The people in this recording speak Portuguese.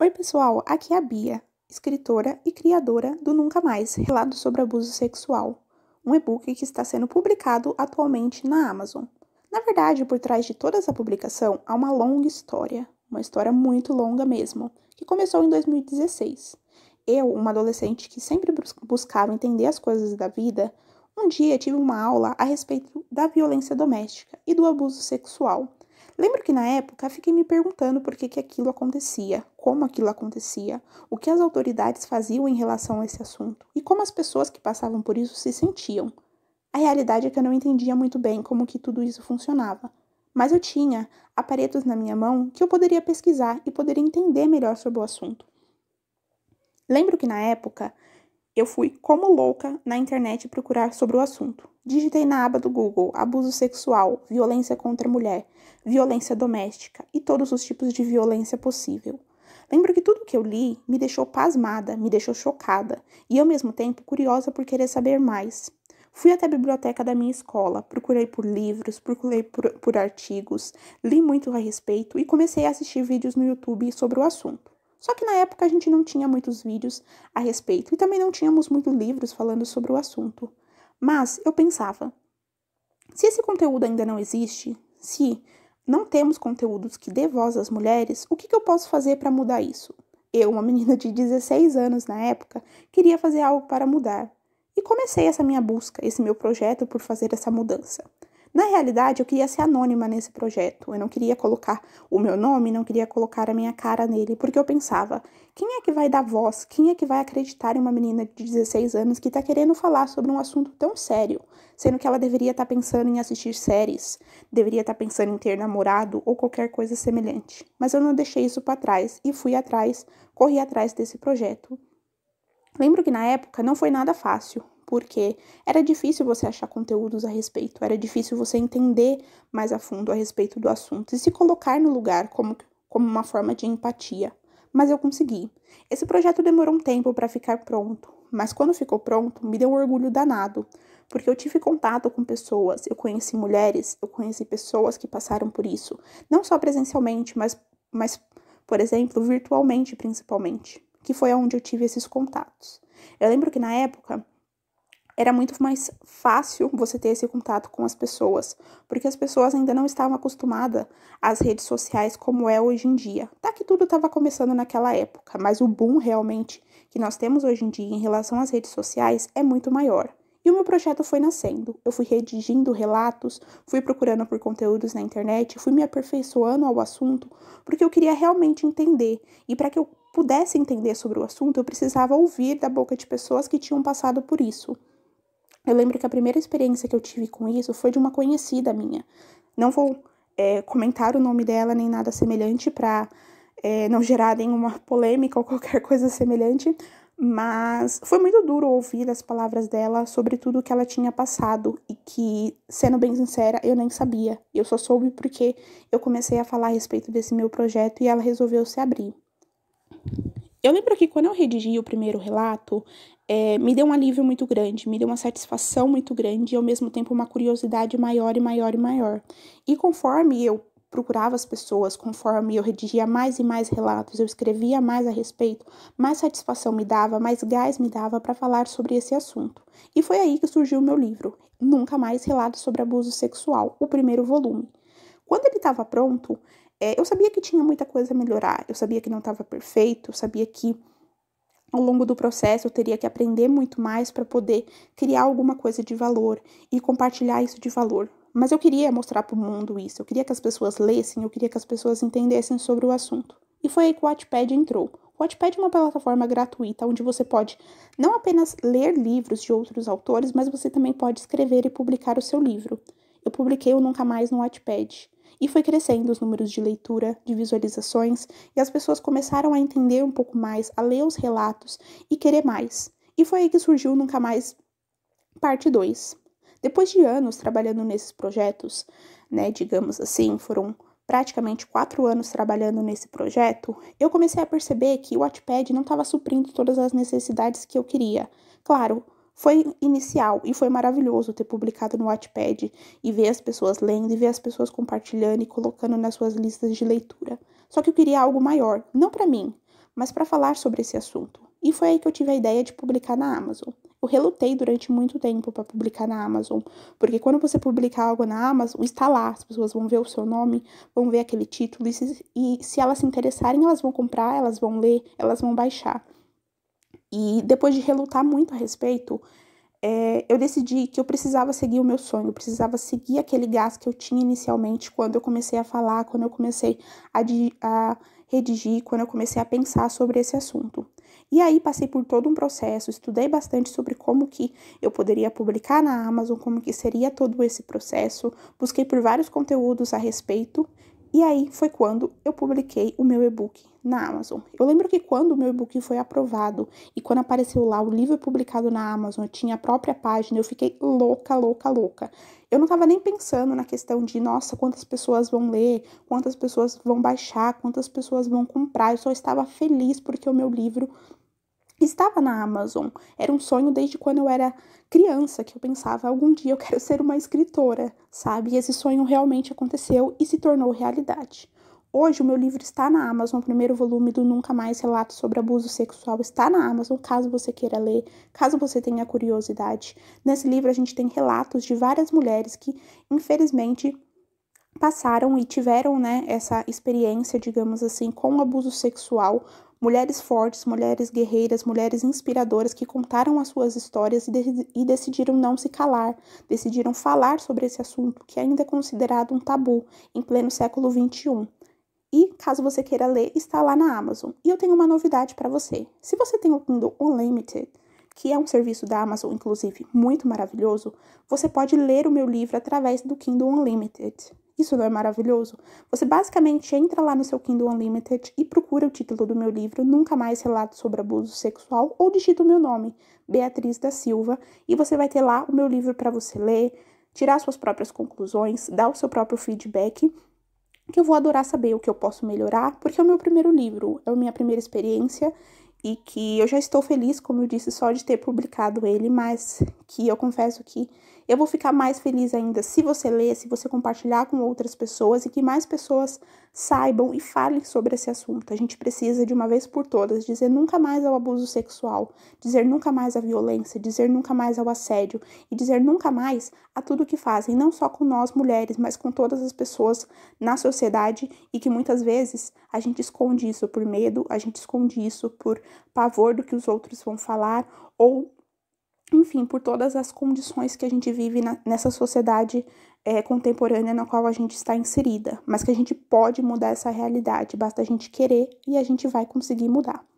Oi, pessoal, aqui é a Bia, escritora e criadora do Nunca Mais Relato sobre Abuso Sexual, um e-book que está sendo publicado atualmente na Amazon. Na verdade, por trás de toda essa publicação há uma longa história, uma história muito longa mesmo, que começou em 2016. Eu, uma adolescente que sempre buscava entender as coisas da vida, um dia tive uma aula a respeito da violência doméstica e do abuso sexual Lembro que na época fiquei me perguntando por que, que aquilo acontecia, como aquilo acontecia, o que as autoridades faziam em relação a esse assunto e como as pessoas que passavam por isso se sentiam. A realidade é que eu não entendia muito bem como que tudo isso funcionava, mas eu tinha aparelhos na minha mão que eu poderia pesquisar e poderia entender melhor sobre o assunto. Lembro que na época eu fui como louca na internet procurar sobre o assunto. Digitei na aba do Google abuso sexual, violência contra a mulher, violência doméstica e todos os tipos de violência possível. Lembro que tudo que eu li me deixou pasmada, me deixou chocada e ao mesmo tempo curiosa por querer saber mais. Fui até a biblioteca da minha escola, procurei por livros, procurei por, por artigos, li muito a respeito e comecei a assistir vídeos no YouTube sobre o assunto. Só que na época a gente não tinha muitos vídeos a respeito e também não tínhamos muitos livros falando sobre o assunto. Mas eu pensava, se esse conteúdo ainda não existe, se não temos conteúdos que dê voz às mulheres, o que, que eu posso fazer para mudar isso? Eu, uma menina de 16 anos na época, queria fazer algo para mudar. E comecei essa minha busca, esse meu projeto por fazer essa mudança. Na realidade, eu queria ser anônima nesse projeto. Eu não queria colocar o meu nome, não queria colocar a minha cara nele, porque eu pensava: quem é que vai dar voz? Quem é que vai acreditar em uma menina de 16 anos que está querendo falar sobre um assunto tão sério, sendo que ela deveria estar tá pensando em assistir séries, deveria estar tá pensando em ter namorado ou qualquer coisa semelhante? Mas eu não deixei isso para trás e fui atrás, corri atrás desse projeto. Lembro que na época não foi nada fácil, porque era difícil você achar conteúdos a respeito, era difícil você entender mais a fundo a respeito do assunto e se colocar no lugar como, como uma forma de empatia. Mas eu consegui. Esse projeto demorou um tempo para ficar pronto, mas quando ficou pronto, me deu um orgulho danado, porque eu tive contato com pessoas, eu conheci mulheres, eu conheci pessoas que passaram por isso, não só presencialmente, mas, mas por exemplo, virtualmente principalmente, que foi onde eu tive esses contatos. Eu lembro que na época era muito mais fácil você ter esse contato com as pessoas, porque as pessoas ainda não estavam acostumadas às redes sociais como é hoje em dia. Tá que tudo estava começando naquela época, mas o boom realmente que nós temos hoje em dia em relação às redes sociais é muito maior. E o meu projeto foi nascendo. Eu fui redigindo relatos, fui procurando por conteúdos na internet, fui me aperfeiçoando ao assunto, porque eu queria realmente entender. E para que eu pudesse entender sobre o assunto, eu precisava ouvir da boca de pessoas que tinham passado por isso. Eu lembro que a primeira experiência que eu tive com isso foi de uma conhecida minha. Não vou é, comentar o nome dela nem nada semelhante para é, não gerar nenhuma polêmica ou qualquer coisa semelhante, mas foi muito duro ouvir as palavras dela sobre tudo que ela tinha passado e que, sendo bem sincera, eu nem sabia. Eu só soube porque eu comecei a falar a respeito desse meu projeto e ela resolveu se abrir. Eu lembro que quando eu redigi o primeiro relato, é, me deu um alívio muito grande, me deu uma satisfação muito grande e ao mesmo tempo uma curiosidade maior e maior e maior. E conforme eu procurava as pessoas, conforme eu redigia mais e mais relatos, eu escrevia mais a respeito, mais satisfação me dava, mais gás me dava para falar sobre esse assunto. E foi aí que surgiu o meu livro, Nunca Mais Relatos sobre Abuso Sexual, o primeiro volume. Quando ele estava pronto, é, eu sabia que tinha muita coisa a melhorar, eu sabia que não estava perfeito, eu sabia que ao longo do processo eu teria que aprender muito mais para poder criar alguma coisa de valor e compartilhar isso de valor. Mas eu queria mostrar para o mundo isso, eu queria que as pessoas lessem, eu queria que as pessoas entendessem sobre o assunto. E foi aí que o Wattpad entrou. O Wattpad é uma plataforma gratuita onde você pode não apenas ler livros de outros autores, mas você também pode escrever e publicar o seu livro. Eu publiquei o Nunca Mais no Wattpad. E foi crescendo os números de leitura, de visualizações, e as pessoas começaram a entender um pouco mais, a ler os relatos e querer mais. E foi aí que surgiu Nunca Mais Parte 2. Depois de anos trabalhando nesses projetos, né, digamos assim, foram praticamente quatro anos trabalhando nesse projeto, eu comecei a perceber que o Wattpad não estava suprindo todas as necessidades que eu queria. Claro, foi inicial e foi maravilhoso ter publicado no Wattpad e ver as pessoas lendo e ver as pessoas compartilhando e colocando nas suas listas de leitura. Só que eu queria algo maior, não para mim, mas para falar sobre esse assunto. E foi aí que eu tive a ideia de publicar na Amazon. Eu relutei durante muito tempo para publicar na Amazon, porque quando você publicar algo na Amazon, está lá, as pessoas vão ver o seu nome, vão ver aquele título, e se, e se elas se interessarem, elas vão comprar, elas vão ler, elas vão baixar. E depois de relutar muito a respeito, é, eu decidi que eu precisava seguir o meu sonho, eu precisava seguir aquele gás que eu tinha inicialmente quando eu comecei a falar, quando eu comecei a, a redigir, quando eu comecei a pensar sobre esse assunto. E aí passei por todo um processo, estudei bastante sobre como que eu poderia publicar na Amazon, como que seria todo esse processo, busquei por vários conteúdos a respeito e aí foi quando eu publiquei o meu e-book na Amazon. Eu lembro que quando o meu e-book foi aprovado e quando apareceu lá o livro publicado na Amazon, eu tinha a própria página, eu fiquei louca, louca, louca. Eu não estava nem pensando na questão de, nossa, quantas pessoas vão ler, quantas pessoas vão baixar, quantas pessoas vão comprar. Eu só estava feliz porque o meu livro estava na Amazon. Era um sonho desde quando eu era criança que eu pensava algum dia eu quero ser uma escritora, sabe? E esse sonho realmente aconteceu e se tornou realidade. Hoje o meu livro está na Amazon, o primeiro volume do Nunca Mais Relato sobre Abuso Sexual está na Amazon, caso você queira ler, caso você tenha curiosidade. Nesse livro a gente tem relatos de várias mulheres que, infelizmente, passaram e tiveram, né, essa experiência, digamos assim, com abuso sexual mulheres fortes, mulheres guerreiras, mulheres inspiradoras que contaram as suas histórias e, de e, decidiram não se calar, decidiram falar sobre esse assunto que é ainda é considerado um tabu em pleno século XXI. E, caso você queira ler, está lá na Amazon. E eu tenho uma novidade para você. Se você tem o Kindle Unlimited, que é um serviço da Amazon, inclusive, muito maravilhoso, você pode ler o meu livro através do Kindle Unlimited. Isso não é maravilhoso? Você basicamente entra lá no seu Kindle Unlimited e procura o título do meu livro, Nunca Mais Relato sobre Abuso Sexual, ou digita o meu nome, Beatriz da Silva, e você vai ter lá o meu livro para você ler, tirar suas próprias conclusões, dar o seu próprio feedback, que eu vou adorar saber o que eu posso melhorar, porque é o meu primeiro livro, é a minha primeira experiência e que eu já estou feliz, como eu disse, só de ter publicado ele, mas que eu confesso que eu vou ficar mais feliz ainda se você ler, se você compartilhar com outras pessoas e que mais pessoas saibam e falem sobre esse assunto. A gente precisa, de uma vez por todas, dizer nunca mais ao abuso sexual, dizer nunca mais à violência, dizer nunca mais ao assédio e dizer nunca mais a tudo que fazem, não só com nós mulheres, mas com todas as pessoas na sociedade e que muitas vezes a gente esconde isso por medo, a gente esconde isso por pavor do que os outros vão falar ou enfim, por todas as condições que a gente vive na, nessa sociedade é, contemporânea na qual a gente está inserida, mas que a gente pode mudar essa realidade, basta a gente querer e a gente vai conseguir mudar.